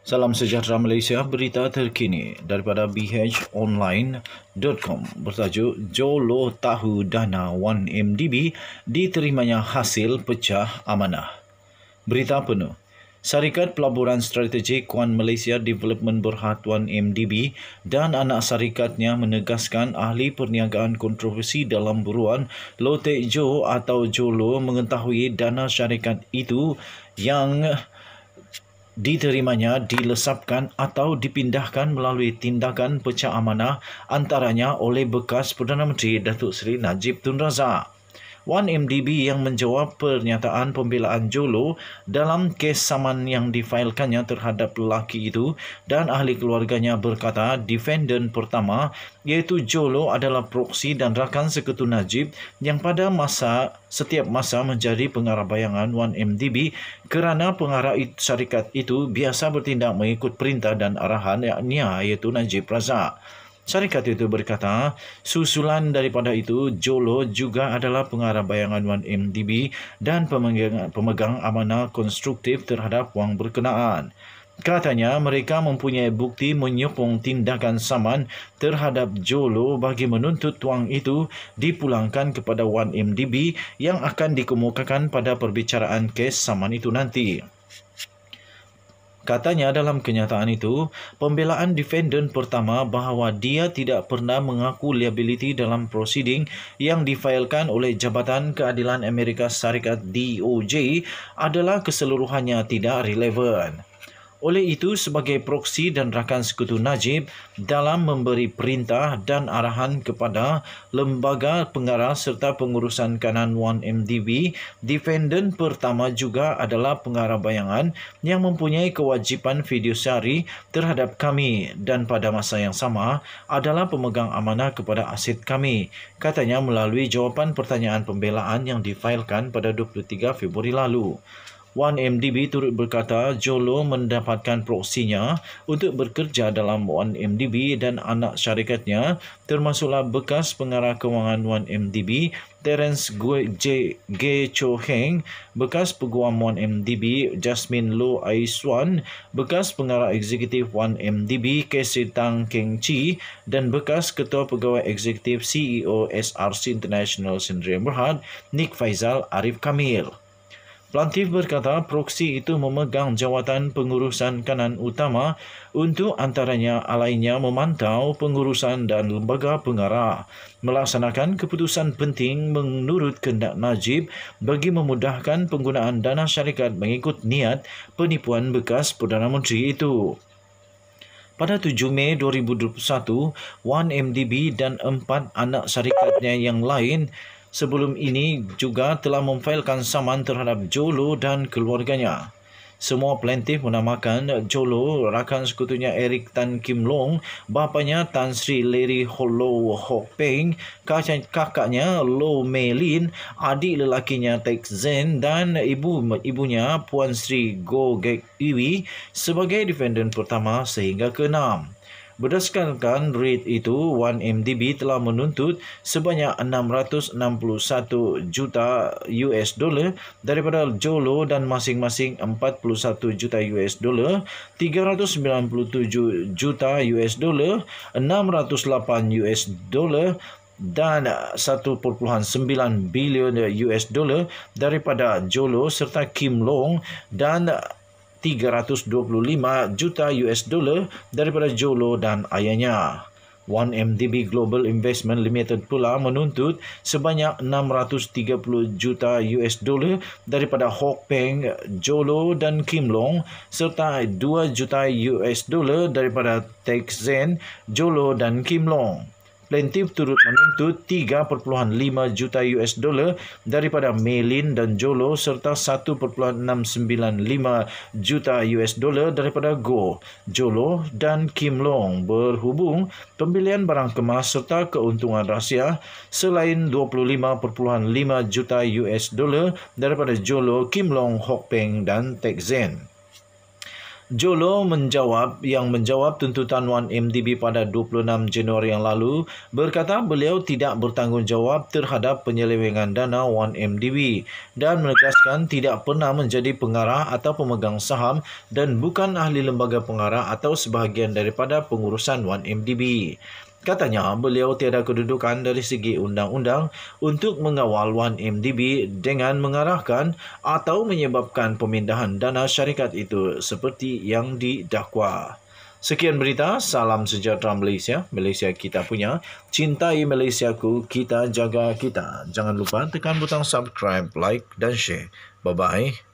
Salam sejahtera Malaysia, berita terkini daripada bhonline.com bertajuk Jolo Tahu Dana 1MDB diterimanya hasil pecah amanah. Berita penuh, Syarikat Pelaburan strategi Kuan Malaysia Development Berhad 1MDB dan anak syarikatnya menegaskan ahli perniagaan kontroversi dalam buruan Lotek Jo atau Jolo mengetahui dana syarikat itu yang diterimanya dilesapkan atau dipindahkan melalui tindakan pecah amanah antaranya oleh bekas Perdana Menteri Datuk Seri Najib Tun Razak. Wan MDB yang menjawab pernyataan pembelaan Jolo dalam kes saman yang difailkannya terhadap lelaki itu dan ahli keluarganya berkata defendant pertama iaitu Jolo adalah proksi dan rakan seketu Najib yang pada masa setiap masa menjadi pengarah bayangan Wan MDB kerana pengarah syarikat itu biasa bertindak mengikut perintah dan arahan yakni iaitu Najib Razak. Syarikat itu berkata, susulan daripada itu, Jolo juga adalah pengarah bayangan 1MDB dan pemegang, pemegang amanah konstruktif terhadap wang berkenaan. Katanya mereka mempunyai bukti menyokong tindakan saman terhadap Jolo bagi menuntut wang itu dipulangkan kepada 1MDB yang akan dikemukakan pada perbicaraan kes saman itu nanti. Katanya dalam kenyataan itu, pembelaan defendant pertama bahawa dia tidak pernah mengaku liability dalam proceeding yang difailkan oleh Jabatan Keadilan Amerika Syarikat DOJ adalah keseluruhannya tidak relevan. Oleh itu, sebagai proksi dan rakan sekutu Najib dalam memberi perintah dan arahan kepada lembaga pengarah serta pengurusan kanan 1MDB, defendant pertama juga adalah pengarah bayangan yang mempunyai kewajipan video syari terhadap kami dan pada masa yang sama adalah pemegang amanah kepada aset kami, katanya melalui jawapan pertanyaan pembelaan yang difailkan pada 23 Februari lalu. Wan MDB turut berkata Jolo mendapatkan proksinya untuk bekerja dalam Wan MDB dan anak syarikatnya termasuklah bekas pengarah kewangan Wan MDB Terence Gue J G Cho Heng, bekas peguam Wan MDB Jasmine Lo Ai Swan, bekas pengarah eksekutif Wan MDB Casey Tang Keng Chi dan bekas ketua pegawai eksekutif CEO SRC International Sendirian Berhad Nick Faizal Arif Kamil. Plantif berkata proksi itu memegang jawatan pengurusan kanan utama untuk antaranya alainya memantau pengurusan dan lembaga pengarah melaksanakan keputusan penting menurut kendak Najib bagi memudahkan penggunaan dana syarikat mengikut niat penipuan bekas Perdana Menteri itu. Pada 7 Mei 2021, 1 MDB dan empat anak syarikatnya yang lain sebelum ini juga telah memfailkan saman terhadap Jolo dan keluarganya. Semua plaintif menamakan Jolo rakan sekutunya Eric Tan Kim Long, bapanya Tan Sri Larry Holo Ho Peng, kakaknya Lo Mei Lin, adik lelakinya Teck Zen dan ibu ibunya Puan Sri Go Gek Iwi sebagai defendant pertama sehingga ke-6. Berdasarkan rate itu, 1MDB telah menuntut sebanyak 661 juta US dollar daripada Jolo dan masing-masing 41 juta US dollar, 397 juta US dollar, 608 US dollar dan 1.9 bilion US dollar daripada Jolo serta Kim Long dan 325 juta US dollar daripada Jolo dan ayahnya. 1MDB Global Investment Limited pula menuntut sebanyak 630 juta US dollar daripada Hok Peng, Jolo dan Kim Long serta 2 juta US dollar daripada Tech Zen, Jolo dan Kim Long. Plaintiff turut menuntut 3.5 juta US dollar daripada Melin dan Jolo serta 1.695 juta US dollar daripada Go, Jolo dan Kim Long berhubung pembelian barang kemas serta keuntungan rahsia selain 25.5 juta US dollar daripada Jolo, Kim Long, Hok Peng dan Tech Zen. Jolo menjawab yang menjawab tuntutan 1MDB pada 26 Januari yang lalu berkata beliau tidak bertanggungjawab terhadap penyelewengan dana 1MDB dan menegaskan tidak pernah menjadi pengarah atau pemegang saham dan bukan ahli lembaga pengarah atau sebahagian daripada pengurusan 1MDB. Katanya beliau tiada kedudukan dari segi undang-undang untuk mengawal 1MDB dengan mengarahkan atau menyebabkan pemindahan dana syarikat itu seperti yang didakwa. Sekian berita, salam sejahtera Malaysia, Malaysia kita punya. Cintai Malaysiaku, kita jaga kita. Jangan lupa tekan butang subscribe, like dan share. Bye-bye.